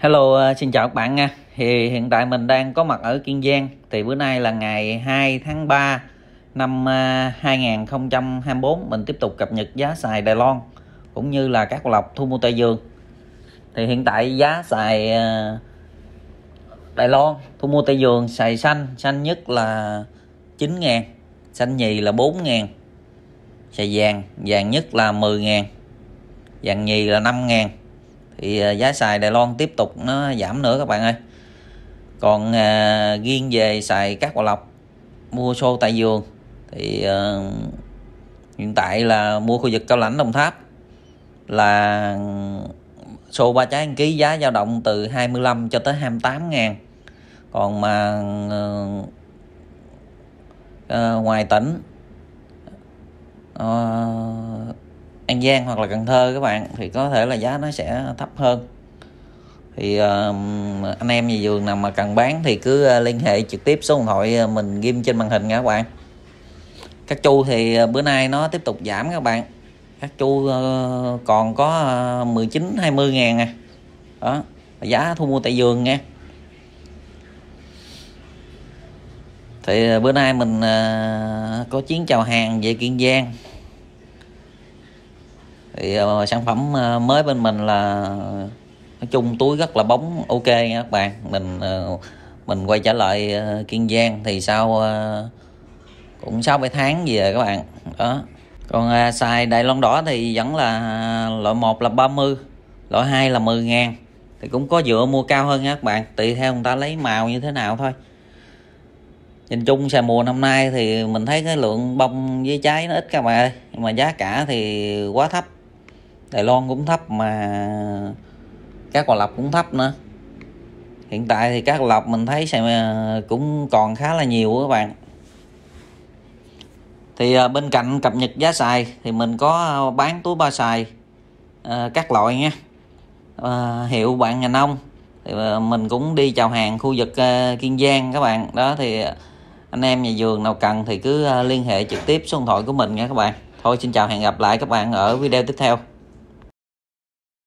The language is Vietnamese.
Hello, à, xin chào các bạn nha. Thì hiện tại mình đang có mặt ở Kiên Giang. Thì bữa nay là ngày 2 tháng 3 năm 2024 à, mình tiếp tục cập nhật giá xài Đài Loan cũng như là các lọc thu mua tại vườn. Thì hiện tại giá xài à, Đài Loan thu mua tại vườn xài xanh, xanh nhất là 9 ngàn xanh nhì là 4 ngàn xài vàng, vàng nhất là 10 ngàn vàng nhì là 5 ngàn thì à, giá xài Đài Loan tiếp tục nó giảm nữa các bạn ơi còn à, riêng về xài các quả lọc mua xô tại vườn thì à, hiện tại là mua khu vực cao lãnh Đồng Tháp là xô ba trái ký giá dao động từ 25 cho tới 28 ngàn còn mà à, à ngoài tỉnh à, An Giang hoặc là Cần Thơ các bạn thì có thể là giá nó sẽ thấp hơn thì uh, anh em gì vườn nào mà cần bán thì cứ ờ, liên hệ trực tiếp số điện thoại ờ, mình ghim trên màn hình nha các bạn các chu thì ờ, bữa nay nó tiếp tục giảm các bạn các chu uh, còn có 19 20 ngàn nè à. đó giá thu mua tại vườn nha thì bữa nay mình uh, có chuyến chào hàng về Kiên Giang thì uh, sản phẩm uh, mới bên mình là nói chung túi rất là bóng ok nha các bạn mình uh, mình quay trở lại uh, kiên giang thì sau uh, cũng sáu bảy tháng về các bạn đó còn uh, xài đại long đỏ thì vẫn là loại một là 30 loại hai là 10 ngàn thì cũng có dựa mua cao hơn nha các bạn tùy theo người ta lấy màu như thế nào thôi nhìn chung xài mùa năm nay thì mình thấy cái lượng bông với trái nó ít các bạn ơi nhưng mà giá cả thì quá thấp Đài Loan cũng thấp mà các quà lập cũng thấp nữa hiện tại thì các lọc mình thấy ờ, cũng còn khá là nhiều các bạn thì ờ, bên cạnh cập nhật giá xài thì mình có ờ, bán túi ba xài các loại nha hiệu bạn nhà nông thì mình cũng đi chào hàng khu vực kiên giang các bạn đó thì anh em nhà vườn nào cần thì cứ liên hệ trực tiếp số điện thoại của mình nha các bạn thôi xin chào hẹn gặp lại các bạn ở video tiếp theo